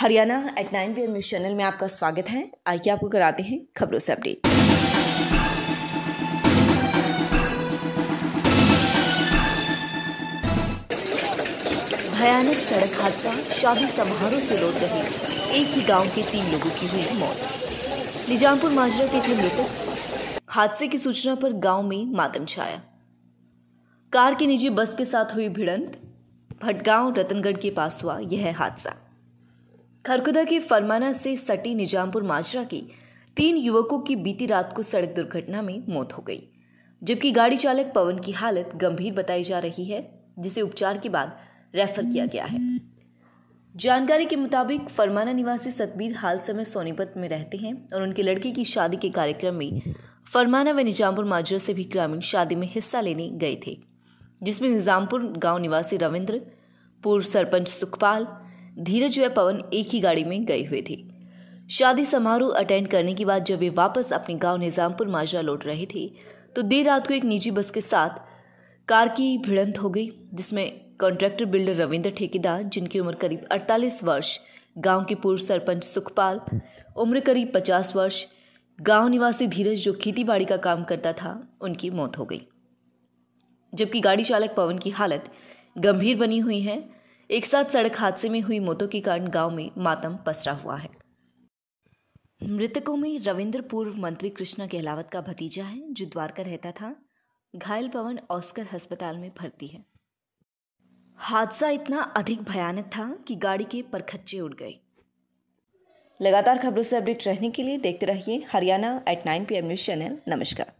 Haryana at nine M news channel में आपका स्वागत है आइए आपको कराते हैं खबरों से अपडेट भयानक सड़क हादसा शादी समारोह से लौट रहे एक ही गांव के तीन लोगों की हुई मौत निजामपुर माजरा के थे मृतक हादसे की सूचना पर गांव में मातम छाया कार की निजी बस के साथ हुई भिड़ंत भटगांव रतनगढ़ के पास हुआ यह हादसा खरखुदा के फरमाना से सटी निजामपुर माजरा के तीन युवकों की बीती रात को सड़क दुर्घटना में मौत हो गई जबकि गाड़ी चालक पवन की हालत गंभीर बताई जा रही है जिसे उपचार के बाद रेफर किया गया है जानकारी के मुताबिक फरमाना निवासी सतबीर हाल समय सोनीपत में रहते हैं और उनके लड़के की शादी के कार्यक्रम में फरमाना व निजामपुर माजरा से भी ग्रामीण शादी में हिस्सा लेने गए थे जिसमें निजामपुर गांव निवासी रविंद्र पूर्व सरपंच सुखपाल धीरज व पवन एक ही गाड़ी में गए हुए थे शादी समारोह अटेंड करने के बाद जब वे वापस अपने गांव निज़ामपुर माजरा लौट रहे थे तो देर रात को एक निजी बस के साथ कार की भिड़ंत हो गई जिसमें कॉन्ट्रैक्टर बिल्डर रविंद्र ठेकेदार जिनकी उम्र करीब 48 वर्ष गांव के पूर्व सरपंच सुखपाल उम्र करीब 50 वर्ष गांव निवासी धीरज जो खेतीबाड़ी का काम करता था उनकी मौत हो गई जबकि गाड़ी चालक पवन की हालत गंभीर बनी हुई है एक साथ सड़क हादसे में हुई मौतों के कारण गांव में मातम पसरा हुआ है मृतकों में रविंद्र पूर्व मंत्री कृष्णा गहलावत का भतीजा है जो द्वारका रहता था घायल पवन ऑस्कर अस्पताल में भर्ती है हादसा इतना अधिक भयानक था कि गाड़ी के परखच्चे उड़ गए लगातार खबरों से अपडेट रहने के लिए देखते रहिए Haryana at nine P M news channel नमस्कार